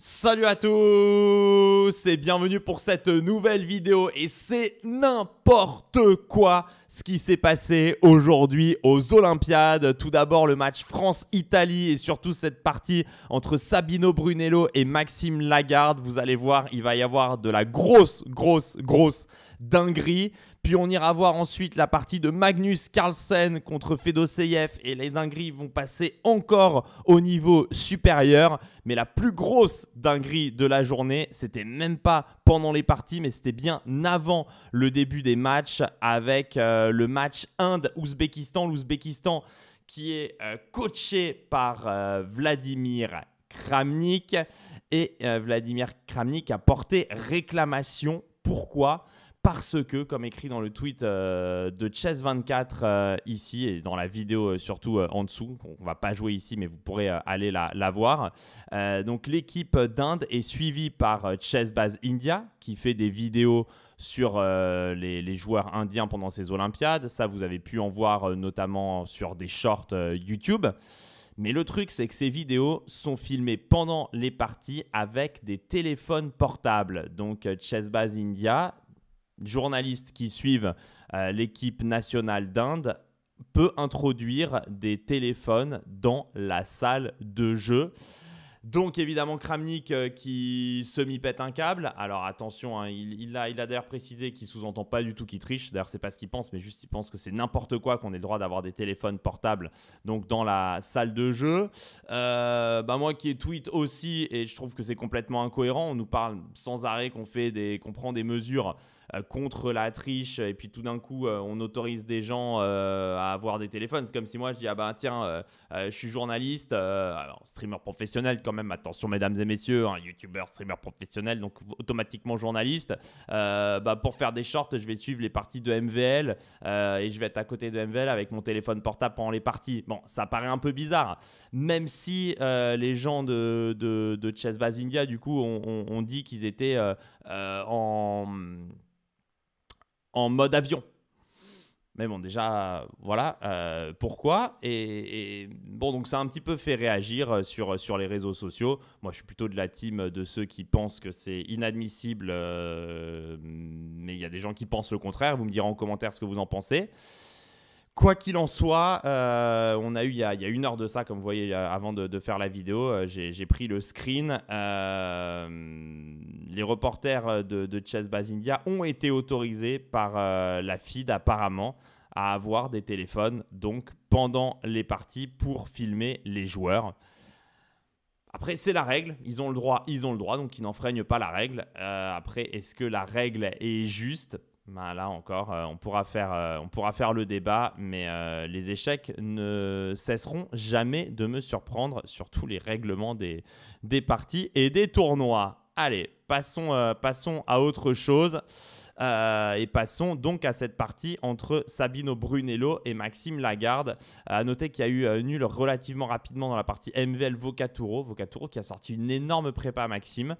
Salut à tous et bienvenue pour cette nouvelle vidéo et c'est n'importe quoi ce qui s'est passé aujourd'hui aux Olympiades. Tout d'abord le match France-Italie et surtout cette partie entre Sabino Brunello et Maxime Lagarde. Vous allez voir, il va y avoir de la grosse, grosse, grosse dinguerie. Puis on ira voir ensuite la partie de Magnus Carlsen contre Fedoseyev et les dingueries vont passer encore au niveau supérieur. Mais la plus grosse dinguerie de la journée, c'était même pas pendant les parties, mais c'était bien avant le début des matchs avec euh, le match Inde-Ouzbékistan. L'Ouzbékistan qui est euh, coaché par euh, Vladimir Kramnik. Et Vladimir Kramnik a porté réclamation. Pourquoi parce que, comme écrit dans le tweet euh, de Chess24 euh, ici et dans la vidéo euh, surtout en dessous, on va pas jouer ici mais vous pourrez aller la, voir. donc l'équipe d'Inde est suivie par Chessbase India qui fait des vidéos sur les, les, joueurs indiens pendant ces Olympiades. Ça vous avez pu en voir notamment sur des shorts YouTube. Mais le truc, c'est que ces vidéos sont filmées pendant les parties avec des téléphones portables. Donc, Chessbase India journalistes qui suivent euh, l'équipe nationale d'Inde peut introduire des téléphones dans la salle de jeu. Donc évidemment Kramnik euh, qui semi-pète un câble. Alors attention, hein, il, a, il a d'ailleurs précisé qu'il sous-entend pas du tout qu'il triche. D'ailleurs c'est pas ce qu'il pense, mais juste il pense que c'est n'importe quoi qu'on ait le droit d'avoir des téléphones portables donc dans la salle de jeu. Euh, bah, moi qui ai tweet aussi et je trouve que c'est complètement incohérent. On nous parle sans arrêt qu'on fait des, qu'on prend des mesures euh, contre la triche, et puis tout d'un coup, euh, on autorise des gens euh, à avoir des téléphones. C'est comme si moi, je dis, ah ben tiens, je suis journaliste, alors, streamer professionnel quand même, attention mesdames et messieurs, un hein, youtubeur, streamer professionnel, donc automatiquement journaliste, bah, pour faire des shorts, je vais suivre les parties de MVL, et je vais être à côté de MVL avec mon téléphone portable pendant les parties. Bon, ça paraît un peu bizarre, même si les gens de, de, de Chess Bazinga, du coup, on, dit qu'ils étaient en en mode avion. Mais bon, déjà, voilà euh, pourquoi. Et, bon, donc ça a un petit peu fait réagir euh, sur, sur les réseaux sociaux. Moi, je suis plutôt de la team de ceux qui pensent que c'est inadmissible, euh, mais il y a des gens qui pensent le contraire. Vous me direz en commentaire ce que vous en pensez. Quoi qu'il en soit, euh, on a eu il y a, une heure de ça, comme vous voyez, euh, avant de, faire la vidéo, euh, j'ai pris le screen. les reporters de, de Chess India ont été autorisés par la FID apparemment à avoir des téléphones donc pendant les parties pour filmer les joueurs. Après, c'est la règle, ils ont le droit, ils ont le droit, donc ils n'enfreignent pas la règle. après, est-ce que la règle est juste bah, là encore, euh, euh, on, pourra faire, le débat, mais euh, les échecs ne cesseront jamais de me surprendre sur tous les règlements des, parties et des tournois. Allez, passons, passons à autre chose. et passons donc à cette partie entre Sabino Brunello et Maxime Lagarde. À noter qu'il y a eu nul relativement rapidement dans la partie MVL Vocaturo. Vocaturo qui a sorti une énorme prépa à Maxime.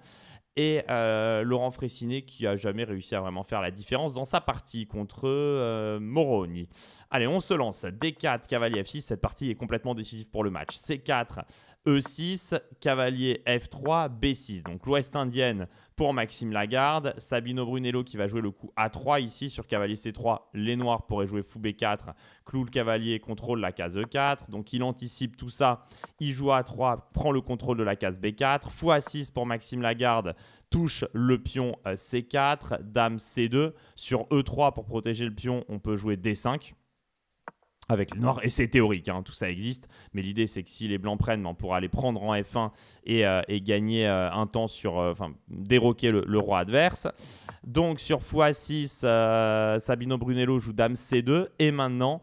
Et euh, Laurent Fressinet qui a jamais réussi à vraiment faire la différence dans sa partie contre euh, Moroni. Allez, on se lance. D4, cavalier F6. Cette partie est complètement décisive pour le match. C4, E6, cavalier F3, B6. Donc l'Ouest indienne pour Maxime Lagarde, Sabino Brunello qui va jouer le coup A3 ici sur cavalier C3, les noirs pourraient jouer fou B4, clou le cavalier contrôle la case E4, donc il anticipe tout ça, il joue A3, prend le contrôle de la case B4, fou A6 pour Maxime Lagarde, touche le pion euh, C4, dame C2, sur E3 pour protéger le pion, on peut jouer D5 avec le Nord, et c'est théorique, hein, tout ça existe, mais l'idée c'est que si les blancs prennent, ben, on pourra les prendre en F1 euh, et, gagner euh, un temps sur, euh, enfin, déroquer le, le, roi adverse. Donc sur x6, Sabino Brunello joue dame C2, et maintenant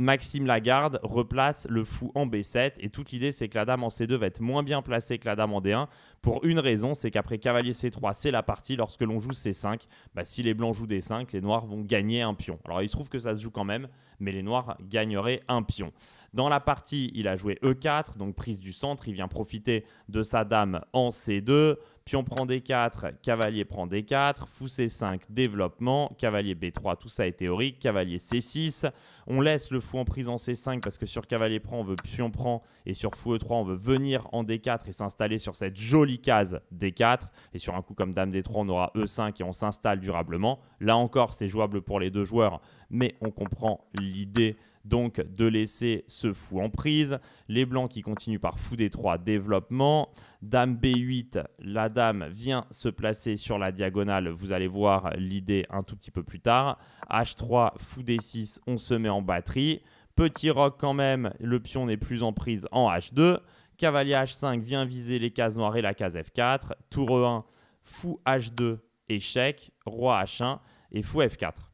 Maxime Lagarde replace le fou en B7 et toute l'idée c'est que la dame en C2 va être moins bien placée que la dame en D1 pour une raison, c'est qu'après cavalier C3 c'est la partie lorsque l'on joue C5, bah, si les blancs jouent D5 les noirs vont gagner un pion. Alors il se trouve que ça se joue quand même, mais les noirs gagneraient un pion. Dans la partie il a joué E4, donc prise du centre, il vient profiter de sa dame en C2, Pion prend D4, cavalier prend D4, fou C5, développement, cavalier B3, tout ça est théorique, cavalier C6. On laisse le fou en prise en C5 parce que sur cavalier prend, on veut pion prend et sur fou E3, on veut venir en D4 et s'installer sur cette jolie case D4. Et sur un coup comme dame D3, on aura E5 et on s'installe durablement. Là encore, c'est jouable pour les deux joueurs, mais on comprend l'idée donc de laisser ce fou en prise. Les blancs qui continuent par fou D3, développement. Dame B8, la dame vient se placer sur la diagonale. Vous allez voir l'idée un tout petit peu plus tard. H3, fou D6, on se met en batterie. Petit roc quand même, le pion n'est plus en prise en H2. Cavalier H5 vient viser les cases noires et la case F4. Tour E1, fou H2, échec, roi H1 et fou F4.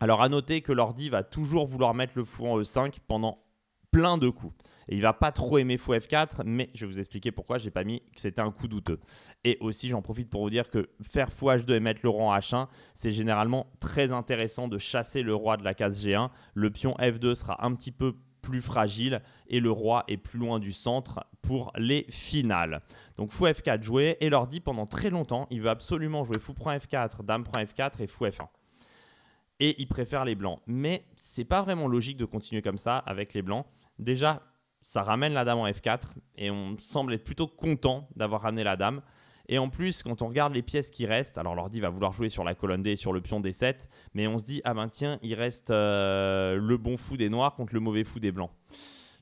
Alors à noter que l'ordi va toujours vouloir mettre le fou en E5 pendant plein de coups. Et il va pas trop aimer fou F4, mais je vais vous expliquer pourquoi j'ai pas mis que c'était un coup douteux. Et aussi, j'en profite pour vous dire que faire fou H2 et mettre le roi en H1, c'est généralement très intéressant de chasser le roi de la case G1. Le pion F2 sera un petit peu plus fragile et le roi est plus loin du centre pour les finales. Donc fou F4 joué et l'ordi pendant très longtemps, il veut absolument jouer fou prend F4, dame prend F4 et fou F1 et ils préfèrent les blancs. Mais c'est pas vraiment logique de continuer comme ça avec les blancs. Déjà, ça ramène la dame en F4 et on semble être plutôt content d'avoir ramené la dame. Et en plus, quand on regarde les pièces qui restent, alors l'ordi va vouloir jouer sur la colonne D et sur le pion D7, mais on se dit, ah ben tiens, il reste euh, le bon fou des noirs contre le mauvais fou des blancs.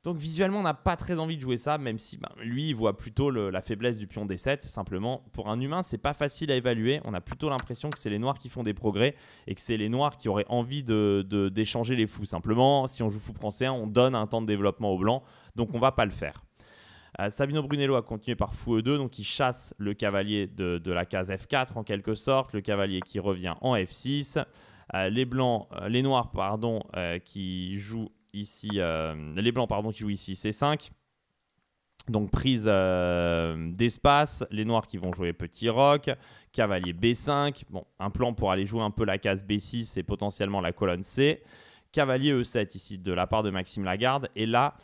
Donc visuellement, on n'a pas très envie de jouer ça, même si ben, lui, il voit plutôt la faiblesse du pion D7. Simplement, pour un humain, c'est pas facile à évaluer. On a plutôt l'impression que c'est les noirs qui font des progrès et que c'est les noirs qui auraient envie d'échanger de, d'échanger les fous. Simplement, si on joue fou français, on donne un temps de développement aux blancs, donc on va pas le faire. Euh, Sabino Brunello a continué par fou E2, donc il chasse le cavalier de, la case F4 en quelque sorte, le cavalier qui revient en F6. Euh, les blancs, euh, les noirs, pardon, qui jouent ici, euh, les blancs pardon, qui jouent ici C5. Donc prise euh, d'espace, les noirs qui vont jouer petit Rock. cavalier B5, bon, un plan pour aller jouer un peu la case B6 et potentiellement la colonne C, cavalier E7 ici de la part de Maxime Lagarde, et là,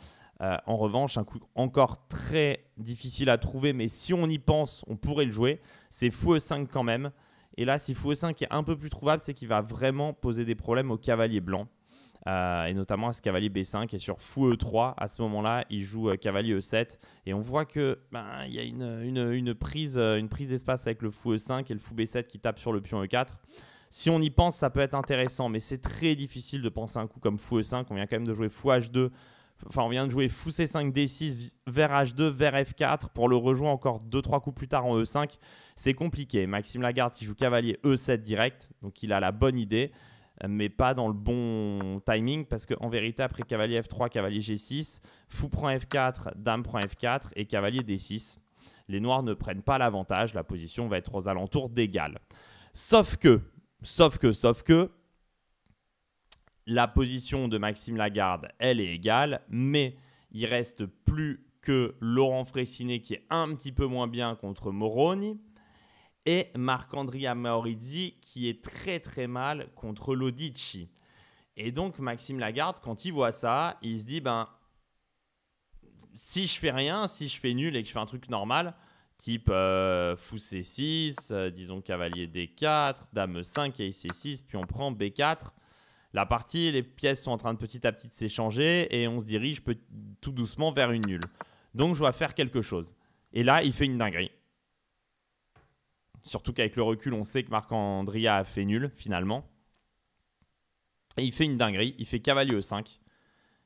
euh, en revanche, un coup encore très difficile à trouver, mais si on y pense, on pourrait le jouer, c'est fou E5 quand même, et là, si fou E5 est un peu plus trouvable, c'est qu'il va vraiment poser des problèmes aux cavaliers blanc. Euh, et notamment à ce cavalier B5 et sur fou E3 à ce moment-là il joue euh, cavalier E7 et on voit que ben, il y a une, prise, euh, une prise d'espace avec le fou E5 et le fou B7 qui tape sur le pion E4 si on y pense ça peut être intéressant mais c'est très difficile de penser un coup comme fou E5 on vient quand même de jouer fou H2 enfin on vient de jouer fou C5 D6 vers H2 vers F4 pour le rejoindre encore 2-3 coups plus tard en E5 c'est compliqué Maxime Lagarde qui joue cavalier E7 direct donc il a la bonne idée mais pas dans le bon timing parce qu'en vérité, après cavalier F3, cavalier G6, fou prend F4, dame prend F4 et cavalier D6. Les noirs ne prennent pas l'avantage, la position va être aux alentours d'égal. Sauf que, sauf que, sauf que, la position de Maxime Lagarde, elle est égale, mais il reste plus que Laurent Fraissinet qui est un petit peu moins bien contre Moroni et Marc-Andrea Maurizzi qui est très très mal contre Lodici. Et donc Maxime Lagarde, quand il voit ça, il se dit ben si je fais rien, si je fais nul et que je fais un truc normal, type euh, fou C6, euh, disons cavalier D4, dame 5 et C6, puis on prend B4. La partie, les pièces sont en train de petit à petit s'échanger et on se dirige tout doucement vers une nulle. Donc je dois faire quelque chose. Et là, il fait une dinguerie. Surtout qu'avec le recul, on sait que marc Andria a fait nul, finalement. Et il fait une dinguerie. Il fait cavalier E5.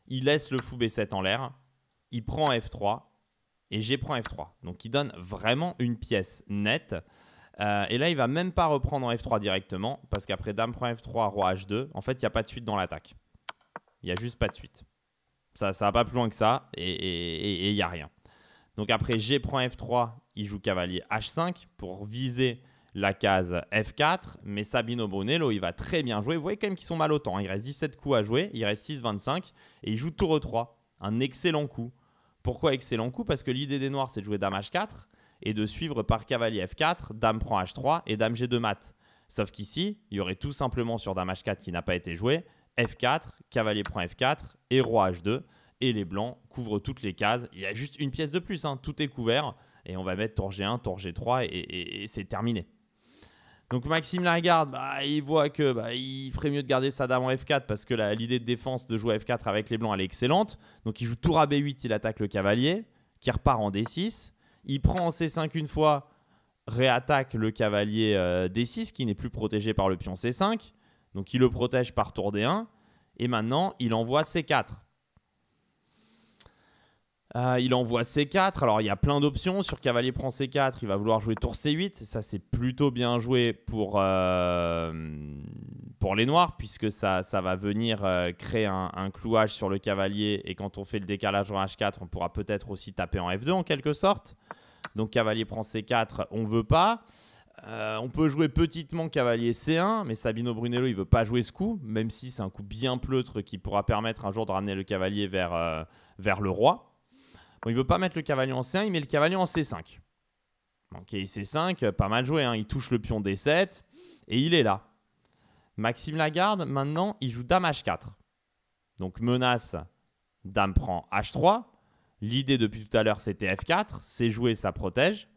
Il laisse le fou B7 en l'air. Il prend F3. Et G prend F3. Donc il donne vraiment une pièce nette. Euh, et là, il va même pas reprendre en F3 directement. Parce qu'après Dame prend F3, Roi H2. En fait, il n'y a pas de suite dans l'attaque. Il n'y a juste pas de suite. Ça ne va pas plus loin que ça. Et il n'y a rien. Donc après, G prend F3, il joue cavalier H5 pour viser la case F4. Mais Sabino Bonello, il va très bien jouer. Vous voyez quand même qu'ils sont mal au temps. Hein. Il reste 17 coups à jouer, il reste 6-25 et il joue tour E3. Un excellent coup. Pourquoi excellent coup Parce que l'idée des Noirs, c'est de jouer Dame H4 et de suivre par cavalier F4, Dame prend H3 et Dame G2 mat. Sauf qu'ici, il y aurait tout simplement sur Dame H4 qui n'a pas été joué, F4, cavalier prend F4 et Roi H2 et les blancs couvrent toutes les cases. Il y a juste une pièce de plus, hein. tout est couvert. Et on va mettre tour G1, tour G3 et, c'est terminé. Donc Maxime Lagarde, bah, il voit que bah, il ferait mieux de garder sa dame en F4 parce que l'idée de défense de jouer F4 avec les blancs elle est excellente. Donc il joue tour à B8, il attaque le cavalier qui repart en D6. Il prend en C5 une fois, réattaque le cavalier euh, D6 qui n'est plus protégé par le pion C5. Donc il le protège par tour D1 et maintenant il envoie C4. Euh, il envoie C4. Alors, il y a plein d'options. Sur cavalier prend C4, il va vouloir jouer tour C8. ça, c'est plutôt bien joué pour, euh, pour les noirs, puisque ça, va venir euh, créer un, clouage sur le cavalier. Et quand on fait le décalage en H4, on pourra peut-être aussi taper en F2 en quelque sorte. Donc, cavalier prend C4, on veut pas. on peut jouer petitement cavalier C1, mais Sabino Brunello il veut pas jouer ce coup, même si c'est un coup bien pleutre qui pourra permettre un jour de ramener le cavalier vers, vers le roi. Bon, il veut pas mettre le cavalier en C1, il met le cavalier en C5. Ok, C5, euh, pas mal joué. Hein. Il touche le pion D7 et il est là. Maxime Lagarde, maintenant, il joue Dame H4. Donc menace, Dame prend H3. L'idée depuis tout à l'heure, c'était F4. C'est joué, ça protège.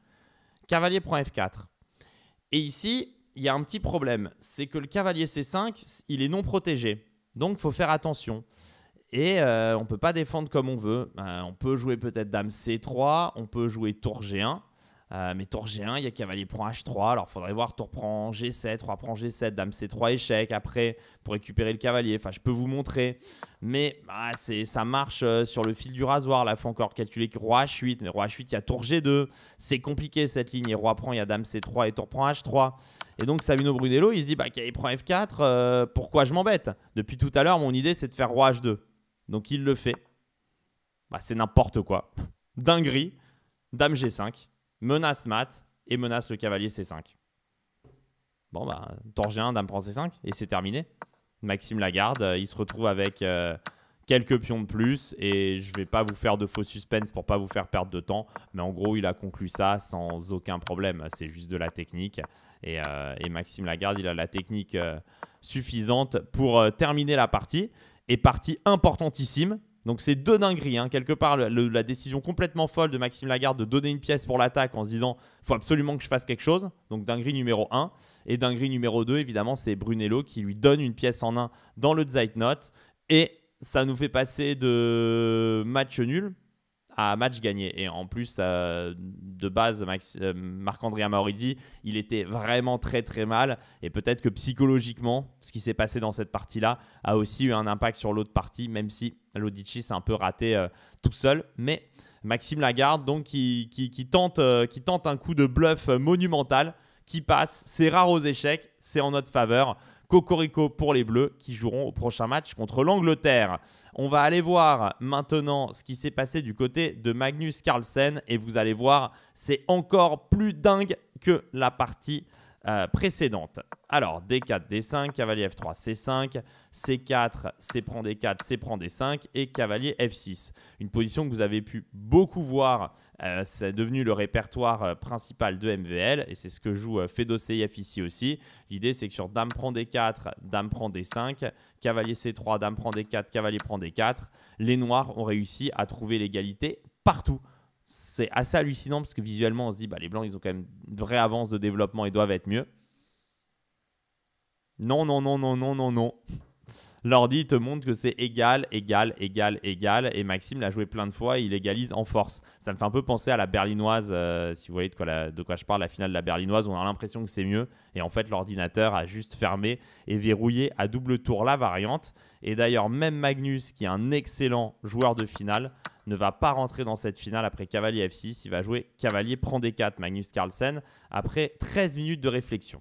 Cavalier prend F4. Et ici, il y a un petit problème. C'est que le cavalier C5, il est non protégé. Donc, il faut faire attention. Et euh, on peut pas défendre comme on veut. Euh, on peut jouer peut-être Dame C3, on peut jouer Tour G1. Euh, mais tour G1, il y a cavalier prend H3. Alors, faudrait voir tour prend G7, roi prend G7, dame C3 échec après pour récupérer le cavalier. Enfin, je peux vous montrer. Mais bah, c'est ça marche sur le fil du rasoir. Là, il faut encore calculer que roi H8. Mais roi H8, il y a tour G2. C'est compliqué cette ligne. Et roi prend, il y a dame C3 et tour prend H3. Et donc, Sabino Brunello, il se dit bah, cavalier prend F4. pourquoi je m'embête Depuis tout à l'heure, mon idée, c'est de faire roi H2. Donc il le fait. Bah, c'est n'importe quoi. Dinguerie, dame G5, menace mat et menace le cavalier C5. Bon, bah, tour G1, dame prend C5 et c'est terminé. Maxime Lagarde, euh, il se retrouve avec euh, quelques pions de plus et je ne vais pas vous faire de faux suspense pour pas vous faire perdre de temps. Mais en gros, il a conclu ça sans aucun problème. C'est juste de la technique. Et, euh, Maxime Lagarde, il a la technique suffisante pour terminer la partie est partie importantissime. Donc c'est deux dingueries. Hein. Quelque part, la décision complètement folle de Maxime Lagarde de donner une pièce pour l'attaque en se disant faut absolument que je fasse quelque chose. Donc dinguerie numéro 1. Et dinguerie numéro 2, évidemment, c'est Brunello qui lui donne une pièce en un dans le Zeitnot. Et ça nous fait passer de match nul match gagné. Et en plus, euh, de base, euh, Marc-André Amauridi, il était vraiment très très mal. Et peut-être que psychologiquement, ce qui s'est passé dans cette partie-là a aussi eu un impact sur l'autre partie, même si Lodici s'est un peu raté euh, tout seul. Mais Maxime Lagarde, donc, qui tente, qui tente un coup de bluff monumental, qui passe. C'est rare aux échecs, c'est en notre faveur. Cocorico pour les Bleus qui joueront au prochain match contre l'Angleterre. On va aller voir maintenant ce qui s'est passé du côté de Magnus Carlsen et vous allez voir, c'est encore plus dingue que la partie euh, précédente. Alors, D4, D5, cavalier F3, C5, C4, C prend D4, C prend D5 et cavalier F6. Une position que vous avez pu beaucoup voir euh, c'est devenu le répertoire euh, principal de MVL et c'est ce que joue euh, Fedo ici aussi. L'idée c'est que sur Dame prend D4, Dame prend D5, Cavalier C3, Dame prend D4, Cavalier prend D4, les Noirs ont réussi à trouver l'égalité partout. C'est assez hallucinant parce que visuellement on se dit bah, les Blancs ils ont quand même une vraie avance de développement et doivent être mieux. Non, non, non, non, non, non, non l'ordi te montre que c'est égal, égal, égal, égal. Et Maxime l'a joué plein de fois, et il égalise en force. Ça me fait un peu penser à la berlinoise, euh, si vous voyez de quoi, de quoi je parle, la finale de la berlinoise, on a l'impression que c'est mieux. Et en fait, l'ordinateur a juste fermé et verrouillé à double tour la variante. Et d'ailleurs, même Magnus, qui est un excellent joueur de finale, ne va pas rentrer dans cette finale après cavalier F6. Il va jouer cavalier prend des 4 Magnus Carlsen, après 13 minutes de réflexion.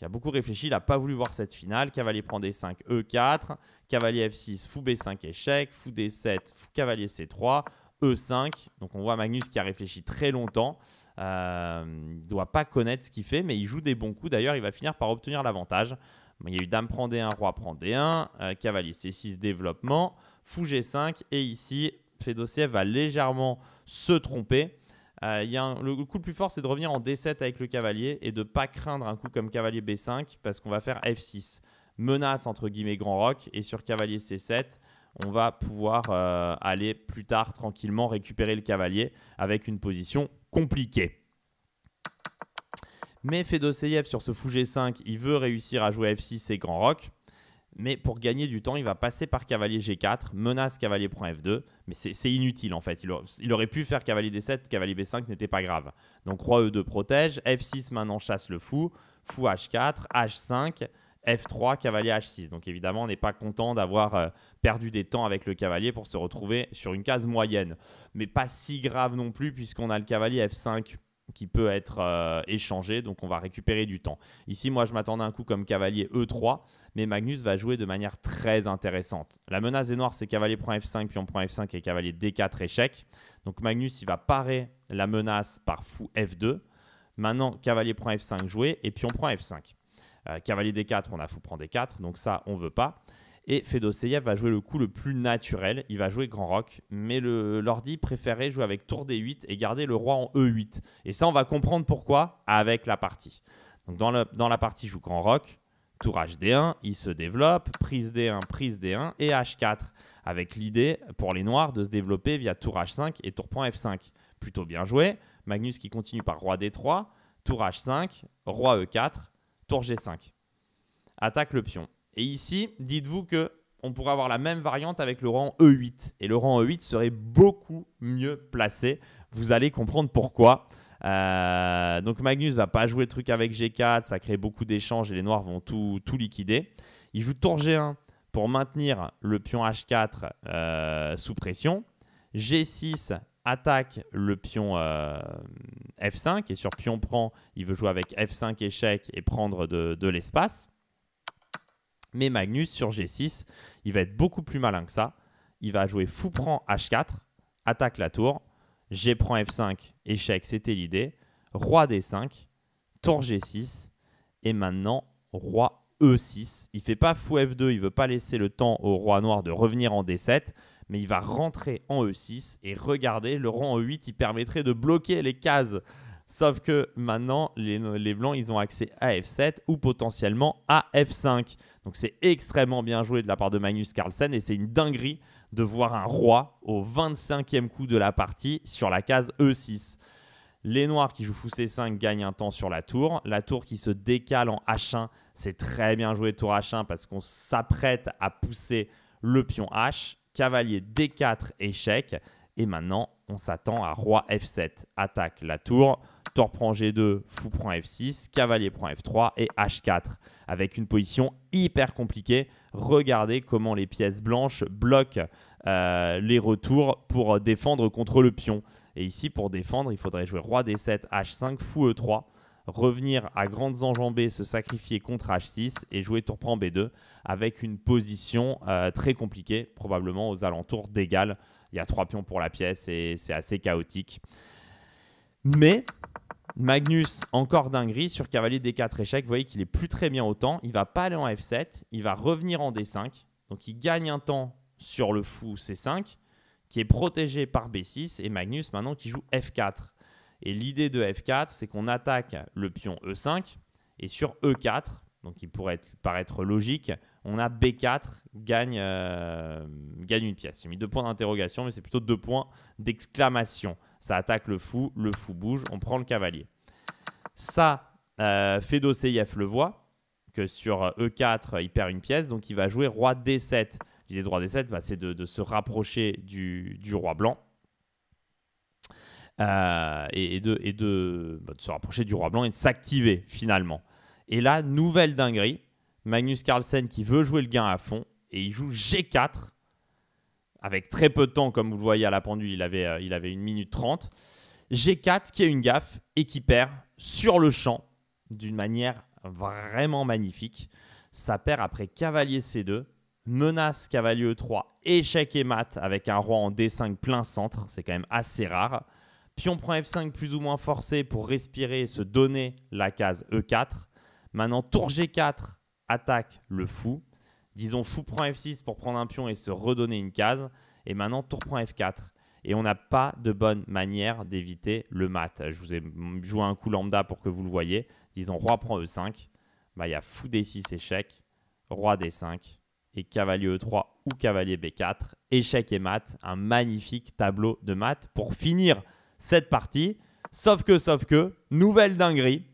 Il a beaucoup réfléchi, il n'a pas voulu voir cette finale. Cavalier prend D5, E4, cavalier F6, fou B5 échec, fou D7, fou cavalier C3, E5. Donc on voit Magnus qui a réfléchi très longtemps. Euh, il ne doit pas connaître ce qu'il fait, mais il joue des bons coups. D'ailleurs, il va finir par obtenir l'avantage. Il y a eu dame prend D1, roi prend D1, euh, cavalier C6, développement, fou G5. Et ici, Fedosiev va légèrement se tromper. Euh, le coup le plus fort, c'est de revenir en D7 avec le cavalier et de ne pas craindre un coup comme cavalier B5 parce qu'on va faire F6. Menace entre guillemets grand roc et sur cavalier C7, on va pouvoir euh, aller plus tard tranquillement récupérer le cavalier avec une position compliquée. Mais Fedoseyev sur ce fou G5, il veut réussir à jouer F6 et grand roc mais pour gagner du temps, il va passer par cavalier G4, menace cavalier prend F2, mais c'est inutile en fait. Il, aurait pu faire cavalier D7, cavalier B5 n'était pas grave. Donc roi E2 protège, F6 maintenant chasse le fou, fou H4, H5, F3, cavalier H6. Donc évidemment, on n'est pas content d'avoir euh, perdu des temps avec le cavalier pour se retrouver sur une case moyenne. Mais pas si grave non plus puisqu'on a le cavalier F5 qui peut être euh, échangé, donc on va récupérer du temps. Ici, moi, je m'attendais à un coup comme cavalier E3, mais Magnus va jouer de manière très intéressante. La menace des noirs, c'est cavalier prend F5, puis on prend F5 et cavalier D4 échec. Donc Magnus, il va parer la menace par fou F2. Maintenant, cavalier prend F5 joué, et puis on prend F5. Euh, cavalier D4, on a fou prend D4, donc ça, on veut pas. Et Fedoseyev va jouer le coup le plus naturel, il va jouer Grand Roc, mais l'ordi préférait jouer avec Tour D8 et garder le roi en E8. Et ça, on va comprendre pourquoi avec la partie. Donc dans, la partie, joue Grand Roc, Tour HD1, il se développe, prise D1, prise D1 et H4, avec l'idée pour les noirs de se développer via tour H5 et tour point F5. Plutôt bien joué. Magnus qui continue par roi D3, tour H5, roi E4, tour G5. Attaque le pion. Et ici, dites-vous que on pourrait avoir la même variante avec le rang E8. Et le rang E8 serait beaucoup mieux placé. Vous allez comprendre pourquoi. Euh, donc Magnus va pas jouer le truc avec G4, ça crée beaucoup d'échanges et les noirs vont tout, liquider. Il joue tour G1 pour maintenir le pion H4 euh, sous pression. G6 attaque le pion euh, F5 et sur pion prend, il veut jouer avec F5 échec et prendre de, de l'espace. Mais Magnus sur G6, il va être beaucoup plus malin que ça. Il va jouer fou prend H4, attaque la tour, G prend F5, échec, c'était l'idée. Roi D5, tour G6, et maintenant roi E6. Il fait pas fou F2, il veut pas laisser le temps au roi noir de revenir en D7, mais il va rentrer en E6 et regardez, le rang E8, il permettrait de bloquer les cases Sauf que maintenant, les, Blancs, ils ont accès à F7 ou potentiellement à F5. Donc c'est extrêmement bien joué de la part de Magnus Carlsen et c'est une dinguerie de voir un roi au 25e coup de la partie sur la case E6. Les noirs qui jouent fou C5 gagnent un temps sur la tour. La tour qui se décale en H1, c'est très bien joué tour H1 parce qu'on s'apprête à pousser le pion H. Cavalier D4, échec. Et maintenant, on s'attend à roi F7. Attaque la tour tour prend G2, Fou prend F6, Cavalier prend F3 et H4, avec une position hyper compliquée. Regardez comment les pièces blanches bloquent euh, les retours pour défendre contre le pion. Et ici, pour défendre, il faudrait jouer Roi D7, H5, Fou E3, revenir à grandes enjambées, se sacrifier contre H6 et jouer tour prend B2 avec une position euh, très compliquée, probablement aux alentours d'égal. Il y a trois pions pour la pièce et c'est assez chaotique. Mais Magnus, encore dinguerie, sur cavalier D4 échec. Vous voyez qu'il est plus très bien au temps. Il va pas aller en F7. Il va revenir en D5. Donc il gagne un temps sur le fou C5, qui est protégé par B6. Et Magnus, maintenant, qui joue F4. Et l'idée de F4, c'est qu'on attaque le pion E5. Et sur E4, donc il pourrait paraître logique, on a B4, gagne, euh, gagne une pièce. J'ai mis deux points d'interrogation, mais c'est plutôt deux points d'exclamation. Ça attaque le fou, le fou bouge, on prend le cavalier. Ça, euh, Fedo le voit, que sur E4, euh, e euh, il perd une pièce, donc il va jouer roi D7. L'idée bah, de roi D7, c'est de, se rapprocher du, roi blanc. Euh, et, de, bah, de se rapprocher du roi blanc et de s'activer finalement. Et là, nouvelle dinguerie, Magnus Carlsen qui veut jouer le gain à fond, et il joue G4 avec très peu de temps, comme vous le voyez à la pendule, il avait, euh, une minute 30. G4 qui a une gaffe et qui perd sur le champ d'une manière vraiment magnifique. Ça perd après cavalier C2, menace cavalier E3, échec et mat avec un roi en D5 plein centre, c'est quand même assez rare. Pion prend F5 plus ou moins forcé pour respirer et se donner la case E4. Maintenant tour G4, attaque le fou, disons fou prend F6 pour prendre un pion et se redonner une case, et maintenant tour prend F4. Et on n'a pas de bonne manière d'éviter le mat. Je vous ai joué un coup lambda pour que vous le voyez. Disons roi prend E5, bah, il y a fou D6 échec, roi D5 et cavalier E3 ou cavalier B4, échec et mat, un magnifique tableau de mat pour finir cette partie. Sauf que, sauf que, nouvelle dinguerie,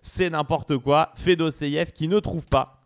c'est n'importe quoi, Fedoseyev qui ne trouve pas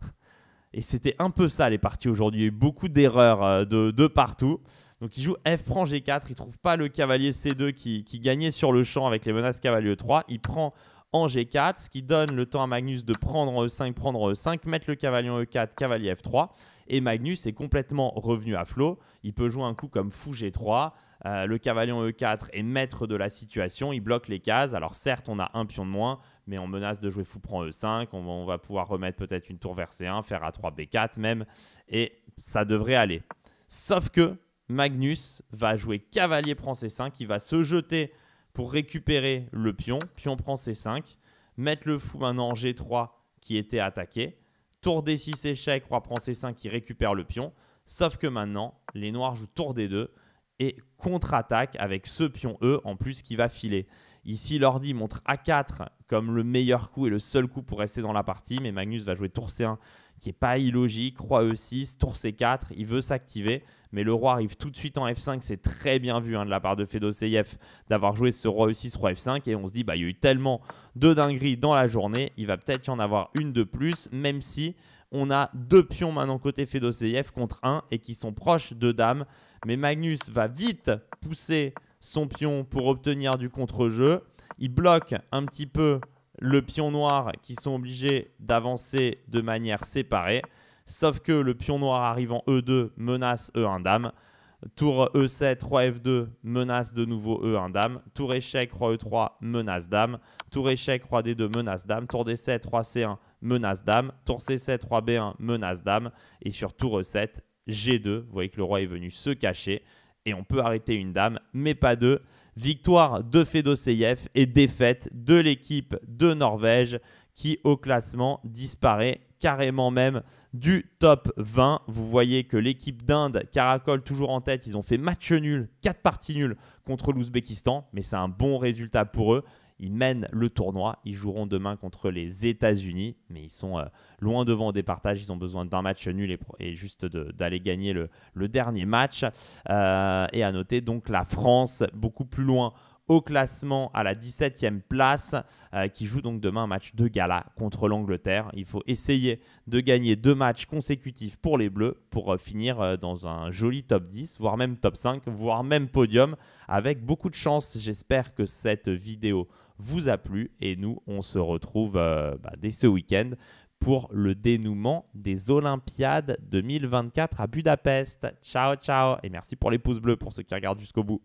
et c'était un peu ça les parties aujourd'hui. Il y a eu beaucoup d'erreurs euh, de, partout. Donc il joue F prend G4, il trouve pas le cavalier C2 qui, gagnait sur le champ avec les menaces cavalier e 3. Il prend en G4, ce qui donne le temps à Magnus de prendre en E5, prendre en E5, mettre le cavalier E4, e cavalier F3. Et Magnus est complètement revenu à flot. Il peut jouer un coup comme fou G3, euh, le cavalier E4 e est maître de la situation, il bloque les cases. Alors certes, on a un pion de moins, mais on menace de jouer fou prend E5, on, va pouvoir remettre peut-être une tour vers C1, faire A3, B4 même, et ça devrait aller. Sauf que Magnus va jouer cavalier prend C5, il va se jeter pour récupérer le pion, pion prend C5, mettre le fou maintenant en G3 qui était attaqué, tour D6 échec, roi prend C5 qui récupère le pion, sauf que maintenant les noirs jouent tour D2 et contre-attaque avec ce pion E en plus qui va filer. Ici, l'ordi montre A4 comme le meilleur coup et le seul coup pour rester dans la partie, mais Magnus va jouer tour C1 qui n'est pas illogique, roi E6, tour C4, il veut s'activer, mais le roi arrive tout de suite en F5, c'est très bien vu hein, de la part de Fedoseyev d'avoir joué ce roi E6, roi F5, et on se dit, bah, il y a eu tellement de dingueries dans la journée, il va peut-être y en avoir une de plus, même si on a deux pions maintenant côté Fedoseyev contre un et qui sont proches de dame. Mais Magnus va vite pousser son pion pour obtenir du contre-jeu. Il bloque un petit peu le pion noir qui sont obligés d'avancer de manière séparée. Sauf que le pion noir arrivant E2 e menace E1 dame. Tour E7, roi F2 menace de nouveau E1 dame. Tour échec, roi E3 menace dame. Tour échec, roi D2 menace dame. Tour D7, roi C1 menace dame. Tour C7, roi B1 menace dame. Et sur tour E7, G2, vous voyez que le roi est venu se cacher et on peut arrêter une dame, mais pas deux. Victoire de Fedoseyev et défaite de l'équipe de Norvège qui au classement disparaît carrément même du top 20. Vous voyez que l'équipe d'Inde caracole toujours en tête. Ils ont fait match nul, quatre parties nulles contre l'Ouzbékistan, mais c'est un bon résultat pour eux. Ils mènent le tournoi. Ils joueront demain contre les États-Unis, mais ils sont euh, loin devant au départage. Ils ont besoin d'un match nul et, juste d'aller gagner le, dernier match. Euh, et à noter donc la France, beaucoup plus loin au classement à la 17e place, euh, qui joue donc demain un match de gala contre l'Angleterre. Il faut essayer de gagner deux matchs consécutifs pour les Bleus pour finir dans un joli top 10, voire même top 5, voire même podium, avec beaucoup de chance. J'espère que cette vidéo vous a plu. Et nous, on se retrouve euh, bah, dès ce week-end pour le dénouement des Olympiades 2024 à Budapest. Ciao, ciao, et merci pour les pouces bleus pour ceux qui regardent jusqu'au bout.